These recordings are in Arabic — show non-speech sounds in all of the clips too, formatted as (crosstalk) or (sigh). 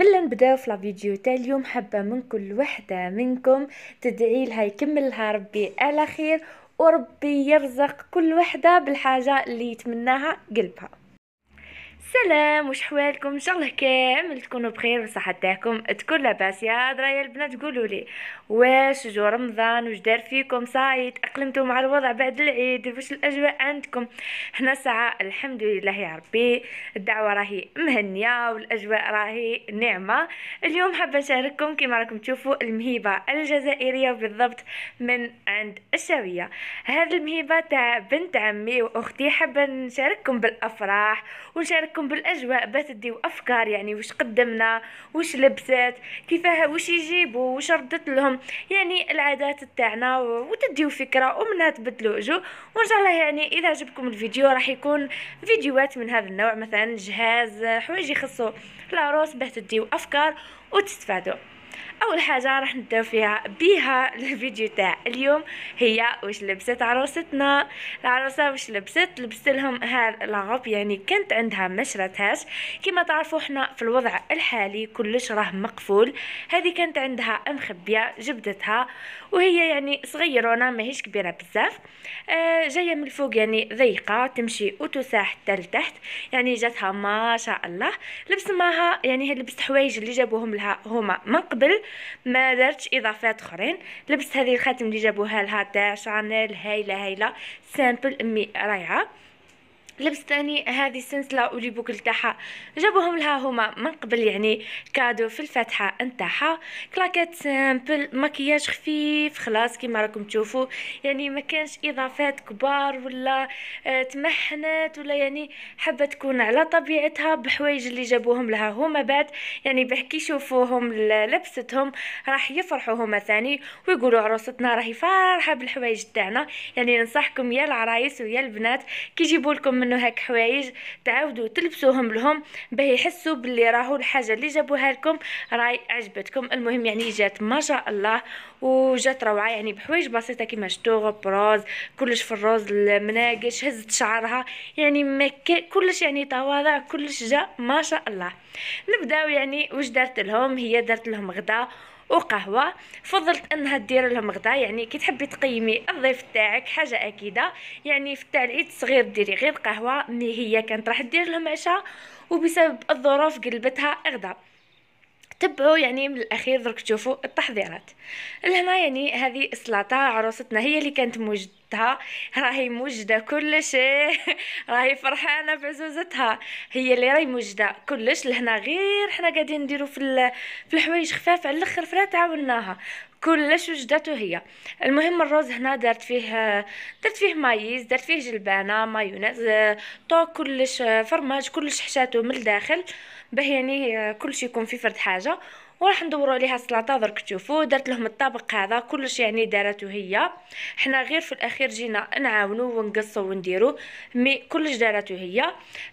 قبل لا نبداو في الفيديو تاع اليوم حابه من كل وحده منكم تدعي لها يكملها ربي على خير وربي يرزق كل وحده بالحاجه اللي يتمناها قلبها سلام وش حوالكم ان شاء الله كامل تكونوا بخير وصحة تاعكم تكون لاباس يا درايا يا البنات قولوا لي واش جو رمضان واش دار فيكم صايد اقلمتوا مع الوضع بعد العيد واش الاجواء عندكم هنا ساعه الحمد لله يا ربي الدعوه راهي مهنيه والاجواء راهي نعمه اليوم حابه نشارككم كما راكم تشوفوا المهيبه الجزائريه بالضبط من عند الشاويه هذه المهيبه تاع بنت عمي واختي حابه نشارككم بالافراح ونشارك لكم بالاجواء باش تديو افكار يعني واش قدمنا واش لبسات كيفاه واش يجيبوا واش ردت لهم يعني العادات تاعنا وتديو فكره ومنها تبدلوا جو وان شاء الله يعني اذا عجبكم الفيديو راح يكون فيديوهات من هذا النوع مثلا جهاز حوايج يخصو العروس باش تديو افكار وتستفادوا اول حاجه راح نبداو فيها بها الفيديو تاع اليوم هي واش لبست عروستنا العروسه واش لبست لبست لهم هاد لاغوب يعني كانت عندها ما شراتهاش كما تعرفوا حنا في الوضع الحالي كلش راه مقفول هذه كانت عندها مخبيه جبدتها وهي يعني صغيرونه ماهيش كبيره بزاف آه جايه من الفوق يعني ضيقه تمشي وتساح حتى لتحت يعني جاتها ما شاء الله لبس معها يعني هي لبست حوايج اللي جابوهم لها هما من قبل ما درتش اضافات اخرين لبست هذه الخاتم اللي جابوها لها تاع شانيل هايله هايله سامبل امي رايعه ثاني هذه السنسله ولي بوكل تاعها جابوهم لها هما من قبل يعني كادو في الفاتحه نتاعها كلاكيت سامبل مكياج خفيف خلاص كيما راكم تشوفوا يعني ما كانش اضافات كبار ولا آه، تمحنت ولا يعني حابه تكون على طبيعتها بحوايج اللي جابوهم لها هما بعد يعني باه كي يشوفوهم لبستهم راح يفرحوا هما ثاني ويقولوا عروستنا راهي فرحه بالحوايج تاعنا يعني ننصحكم يا العرايس ويا البنات كي يجيبوا لكم من انه هاك حوايج تعاودوا تلبسوهم لهم باه يحسوا باللي راهو الحاجه اللي جابوها لكم راي عجبتكم المهم يعني جات ما شاء الله وجات روعه يعني بحوايج بسيطه كيما شتوغ بروز كلش في الروز المناقش هزت شعرها يعني كلش يعني تواضع كلش جا ما شاء الله نبداو يعني واش دارت لهم هي دارت لهم غدا وقهوه فضلت انها دير لهم غدا يعني كي تحبي تقيمي الضيف تاعك حاجه اكيده يعني في تاع العيد الصغير ديري غير قهوه مي هي كانت راح دير لهم عشاء وبسبب الظروف قلبتها غدا تبعوا يعني من الاخير درك تشوفوا التحضيرات لهنا يعني هذه السلطه عروستنا هي اللي كانت موجدتها راهي موجده كل شيء (laughs) راهي فرحانه بعزوزتها هي اللي راهي موجده كلش لهنا غير حنا قاعدين نديرو في في الحوايج خفاف على الاخر فلا تعاوناها كلش وجدته هي المهم الرز هنا درت فيه درت فيه مايز درت فيه جلبانه مايونيز طوك كلش فرماج كلش حشاته من الداخل باه يعني كلشي يكون في فرد حاجه وراح ندورو عليها السلطه درك تشوفوا درت لهم الطبق هذا كلش يعني دارته هي حنا غير في الاخير جينا نعاونو ونقصو ونديرو مي كلش دارته هي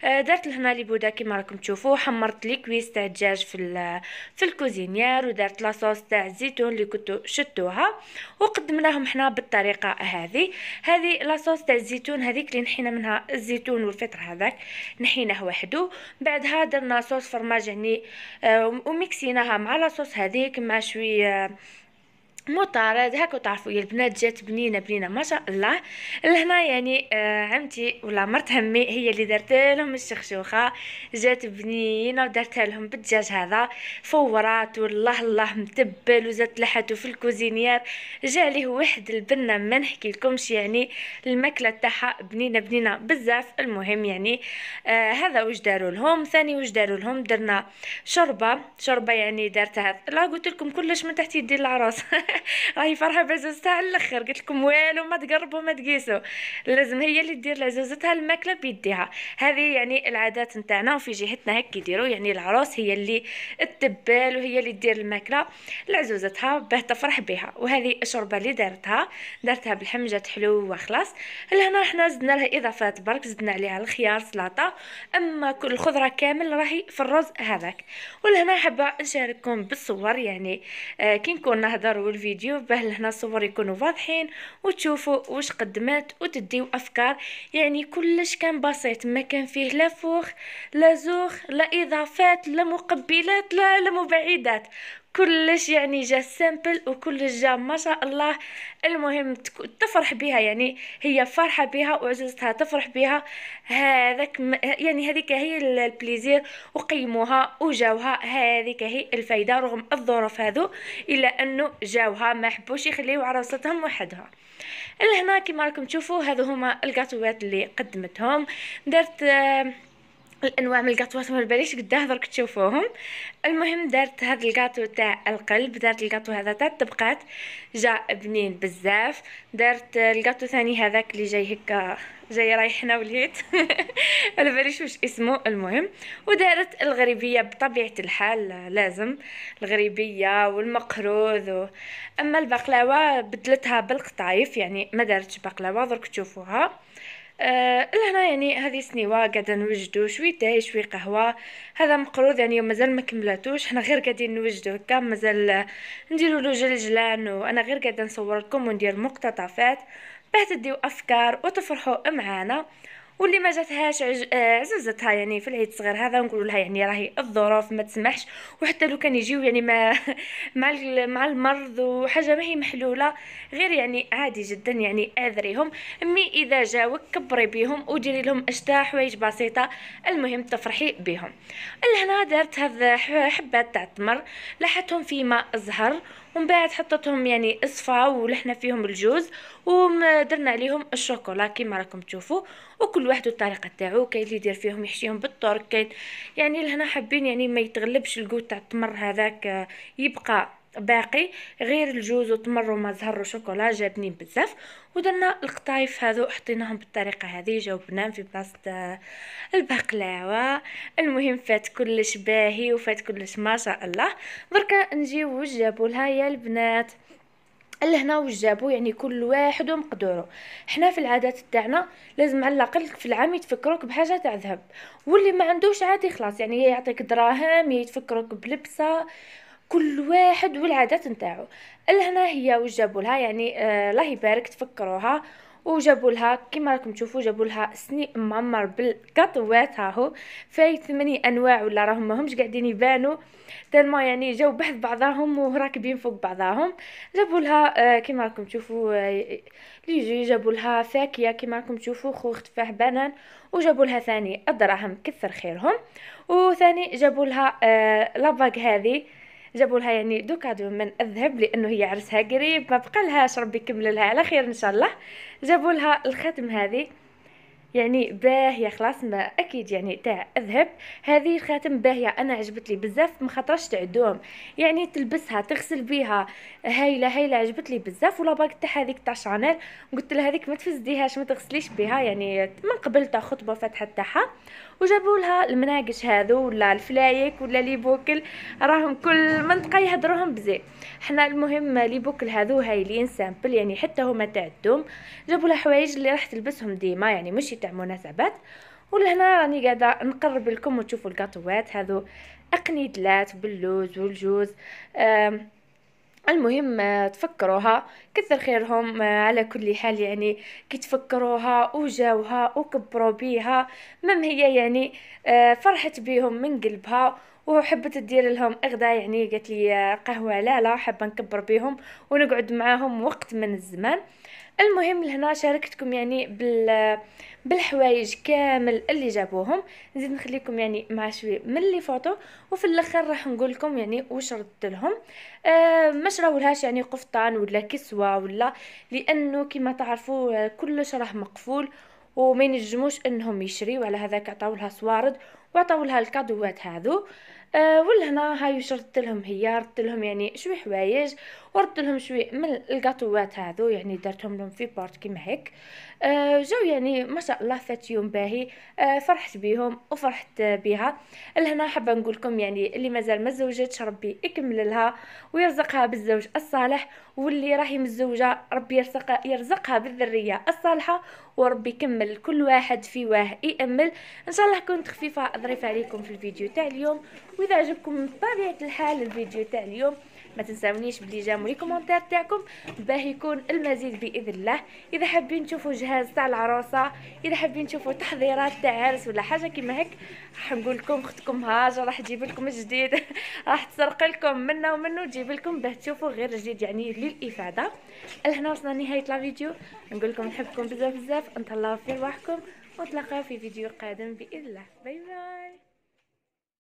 آه، درت لهنا لي بودا كيما راكم تشوفوا حمرت لي كويس تاع الدجاج في في الكوزينيير ودرت لاصوص تاع الزيتون اللي كنتو شتوها وقدمناهم حنا بالطريقه هذه هذه لاصوص تاع الزيتون هذيك اللي نحينا منها الزيتون والفطر هذاك نحيناه وحده بعدها درنا صوص فرماج يعني وميكسيناها مع لاصوص هذيك مع شويه مطارد هاكو تعرفوا يا البنات جات بنينه بنينه ما شاء الله لهنا يعني آه عمتي ولا مرت همي هي اللي دارت لهم الشخشوخه جات بنينه ودارتها لهم بالدجاج هذا فورات والله الله متبل وزات لحته في الكوزينيير جا ليه واحد البنه ما نحكي لكمش يعني الماكله تاعها بنينه بنينه بزاف المهم يعني آه هذا واش داروا لهم ثاني واش داروا لهم درنا شوربه شوربه يعني دارتها لا قلت لكم كلش من تحت يدي العروس (laughs) راهي (laughs) فرحه بعزوزتها على الاخر قلت لكم والو ما تقربوا ما تقيسوا لازم هي اللي دير لعزوزتها الماكله بيديها هذه يعني العادات نتاعنا وفي جهتنا هكا يديروا يعني العروس هي اللي تبال وهي اللي دير الماكله لعزوزتها باه تفرح بها وهذه الشوربه اللي دارتها دارتها بالحمجه حلوه خلاص لهنا حنا زدنا لها اضافات برك زدنا عليها الخيار سلطه اما كل الخضره كامل راهي في الرز هذاك ولهنا حابه نشارككم بالصور يعني آه كي نكون نهضر والفيديو الفيديو باه لهنا الصور يكونوا واضحين وتشوفوا واش قدمت وتديو افكار يعني كلش كان بسيط ما كان فيه لا فوخ لا زوخ لا اضافات لا مقبلات لا لا مبعدات كلش يعني جا سامبل وكلش جا ما شاء الله المهم تفرح بها يعني هي فرحه بها وعجزتها تفرح بها هذاك يعني هذيك هي البليزير وقيموها وجاوها هذيك هي الفايده رغم الظروف هذو الا انه جاوها ما حبوش يخليو عروستهم وحدها لهنا كيما راكم تشوفوا هذو هما الكاتوات اللي قدمتهم درت آه الانواع من الكاطوات ما باليش قد هضر تشوفوهم المهم دارت هاد الكاطو تاع القلب دارت الكاطو هذا تاع الطبقات جا بنين بزاف دارت الكاطو ثاني هذاك اللي جاي هكا جاي رايح حنا وليت على (laughs) باليش واش اسمه المهم ودارت الغريبيه بطبيعه الحال لازم الغريبيه والمقروض و... اما البقلاوه بدلتها بالقطايف يعني ما دارتش بقلاوه درك تشوفوها أه لهنا يعني هذه سنيوه قاعده نوجدو شوي تاي شوي قهوه هذا مقروض يعني مازال ما كملاتوش حنا غير قاعدين نوجدو هكا مازال نديرو له جلجلان وانا غير قاعده نصور لكم وندير مقتطفات باه تديو افكار وتفرحوا معانا واللي ما جاتهاش آه، عزوزتها يعني في العيد الصغير هذا نقول لها يعني راهي الظروف ما تسمحش وحتى لو كان يجيو يعني ما (laughs) مع مع المرض وحاجه ما هي محلوله غير يعني عادي جدا يعني اذريهم مي اذا جاوك كبري بيهم وديري لهم اشتا حوايج بسيطه المهم تفرحي بيهم لهنا درت هذا حبات تاع التمر لاحتهم في ماء زهر ومن بعد حطتهم يعني اصفى ولحنا فيهم الجوز ودرنا عليهم الشوكولا كيما راكم تشوفوا وكل واحد الطريقه تاعو كاين اللي يدير فيهم يحشيهم بالطرق كاين يعني لهنا حابين يعني ما يتغلبش الكو تاع التمر هذاك آه، يبقى باقي غير الجوز وتمر وما زهر وشوكولا جابنين بزاف ودرنا القطايف هذو حطيناهم بالطريقه هذه جاوبناهم في بلاصه آه، البقلاوه المهم فات كلش باهي وفات كلش ما شاء الله بركا نجيو جابوا لها يا البنات لهنا وجابو يعني كل واحد ومقدوره حنا في العادات تاعنا لازم على الاقل في العام يتفكروك بحاجه تاع ذهب واللي ما عندوش عادي خلاص يعني يعطيك دراهم يتفكروك بلبسه كل واحد والعادات نتاعو لهنا هي وجابوا جابولها يعني الله يبارك تفكروها وجابوا لها كما راكم تشوفوا جابوا لها سني معمر بالكاطوات هاهو في ثمانية انواع ولا راهم ماهمش قاعدين يبانوا تالما يعني جاو بحذ بعضهم وراكبين فوق بعضهم جابوا لها آه، كما راكم تشوفوا آه، لي جابوا لها فاكهه كما راكم تشوفوا خوخ تفاح بنان وجابوا لها ثاني الدراهم كثر خيرهم وثاني جابوا لها آه، لاباك هذه جابوا لها يعني دو كادو من الذهب لانه هي عرسها قريب ما بقى لهاش ربي يكمل لها على خير ان شاء الله جابوا لها الخاتم هذه يعني باهية خلاص ما أكيد يعني تاع الذهب هذه الخاتم باهية أنا عجبتلي بزاف ما خطرش تعدوهم يعني تلبسها تغسل بيها هايلة هايلة عجبتلي بزاف ولا باك تاع هذيك تاع شانيل قلت لها هذيك ما تفزديهاش ما تغسليش بها يعني من قبل تا خطبة فاتحه تاعها وجابوا لها المناقش هذو ولا الفلايك ولا لي بوكل راهم كل منطقه يهضروهم بزاف حنا المهم لي بوكل هذو هايلين سامبل يعني حتى هما تاع الدوم جابوا لها حوايج اللي راح تلبسهم ديما يعني مش تاع مناسبات ولهنا راني قاعده نقرب لكم وتشوفوا الكاطوات هذو اقنيدلات باللوز والجوز آه المهم آه، تفكروها كثر خيرهم آه، على كل حال يعني كي تفكروها وجاوها وكبروا بيها مم هي يعني آه، فرحت بيهم من قلبها وحبت تدير لهم اغدا يعني قالت لي قهوه لا لا حابه نكبر بيهم ونقعد معاهم وقت من الزمان المهم لهنا شاركتكم يعني بال بالحوايج كامل اللي جابوهم نزيد نخليكم يعني مع شويه من اللي فوتو وفي الاخر راح نقول لكم يعني واش ردت لهم آه مش راولهاش يعني قفطان ولا كسوه ولا لانه كما تعرفوا آه، كلش راه مقفول وما ينجموش انهم يشريو على هذاك عطاولها صوارد وعطاولها الكادوات هذو أه ولهنا هاي واش لهم هي ردت لهم يعني شوي حوايج وردت لهم شوي من الكاطوات هذو يعني درتهم لهم في بورت كيما هيك آه، جو جاو يعني ما شاء الله فات يوم باهي آه، فرحت بيهم وفرحت بها لهنا حابه نقول لكم يعني اللي مازال ما تزوجتش ربي يكمل لها ويرزقها بالزوج الصالح واللي راهي متزوجه ربي يرزق يرزقها بالذريه الصالحه وربي يكمل كل واحد في واه يامل ان شاء الله كنت خفيفه ظريفه عليكم في الفيديو تاع اليوم واذا عجبكم بطبيعه الحال الفيديو تاع اليوم ما تنسونيش بلي جام لي كومونتير تاعكم باه يكون المزيد باذن الله اذا حابين تشوفوا جهاز تاع العروسه اذا حابين تشوفوا تحضيرات تاع عرس ولا حاجه كيما هيك راح نقول لكم اختكم هاجر راح تجيب لكم جديد (laughs) راح تسرق لكم منا ومنو تجيب لكم باه تشوفوا غير جديد يعني للافاده لهنا وصلنا لنهايه لا فيديو نقول لكم نحبكم بزاف بزاف نتهلاو في رواحكم ونتلاقاو في فيديو قادم باذن الله باي باي